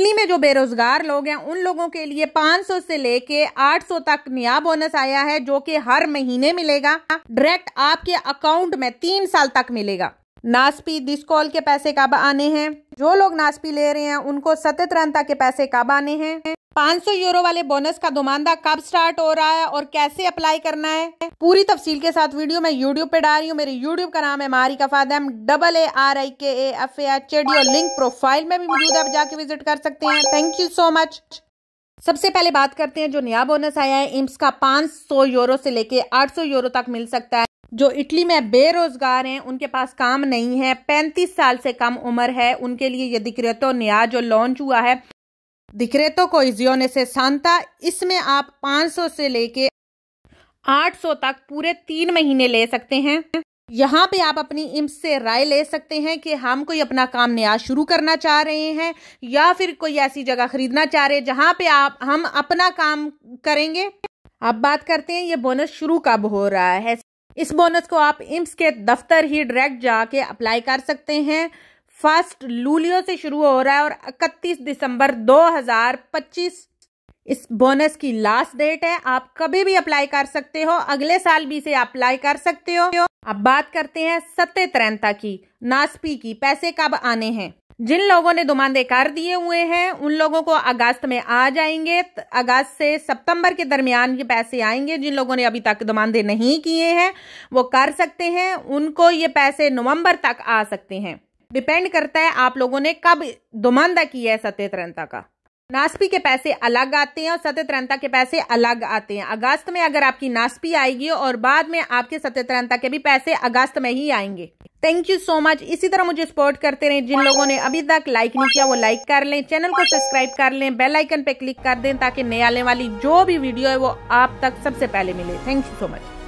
Italy में जो बेरोजगार लोग हैं उन लोगों के लिए 500 से लेके 800 तक नया बोनस आया है जो कि हर महीने मिलेगा डायरेक्ट आपके अकाउंट में तीन साल तक मिलेगा नास्पी डिस्कॉल के पैसे कब आने हैं जो लोग नास्पी ले रहे हैं उनको सत्यतरंता के पैसे कब आने हैं 500 यूरो वाले बोनस का दुमांदा कब स्टार्ट हो रहा है और कैसे अप्लाई करना है पूरी तफसील के साथ वीडियो मैं यूट्यूब पे डाल रही हूँ मेरे यूट्यूब का नाम है मारिका फादम डबल ए आर आई के एफ ए एच एड और लिंक प्रोफाइल में भी मौजूद है आप जाके विजिट कर सकते हैं थैंक यू सो मच सबसे पहले बात करते हैं जो नया बोनस आया है इम्स का 500 यूरो से लेके आठ यूरो तक मिल सकता है जो इटली में बेरोजगार हैं उनके पास काम नहीं है 35 साल से कम उम्र है उनके लिए ये दिक्रियतो नया जो लॉन्च हुआ है दिक्रेतो कोइजियोने से सांता इसमें आप 500 से लेके 800 तक पूरे तीन महीने ले सकते हैं यहाँ पे आप अपनी इम्स से राय ले सकते हैं कि हम कोई अपना काम नया शुरू करना चाह रहे हैं या फिर कोई ऐसी जगह खरीदना चाह रहे हैं जहाँ पे आप हम अपना काम करेंगे अब बात करते हैं ये बोनस शुरू कब हो रहा है इस बोनस को आप इम्स के दफ्तर ही डायरेक्ट जाके अप्लाई कर सकते हैं फर्स्ट लूलियो से शुरू हो रहा है और 31 दिसंबर 2025 इस बोनस की लास्ट डेट है आप कभी भी अप्लाई कर सकते हो अगले साल भी इसे अप्लाई कर सकते हो अब बात करते हैं सत्य त्रंता की नास्पी की पैसे कब आने हैं जिन लोगों ने दुमांदे कर दिए हुए हैं उन लोगों को अगस्त में आ जाएंगे अगस्त से सितंबर के दरमियान ये पैसे आएंगे जिन लोगों ने अभी तक दुमांदे नहीं किए हैं वो कर सकते हैं उनको ये पैसे नवंबर तक आ सकते हैं डिपेंड करता है आप लोगों ने कब दुमांदा किया है सत्यतरंता का नास्पी के पैसे अलग आते हैं और सत्यतरंता के पैसे अलग आते हैं अगस्त में अगर आपकी नास्पी आएगी और बाद में आपके सत्यतरंता के भी पैसे अगस्त में ही आएंगे थैंक यू सो मच इसी तरह मुझे सपोर्ट करते रहें जिन लोगों ने अभी तक लाइक नहीं किया वो लाइक कर लें चैनल को सब्सक्राइब कर लें बेल आइकन पे क्लिक कर दें ताकि नए आने वाली जो भी वीडियो है वो आप तक सबसे पहले मिले थैंक यू सो मच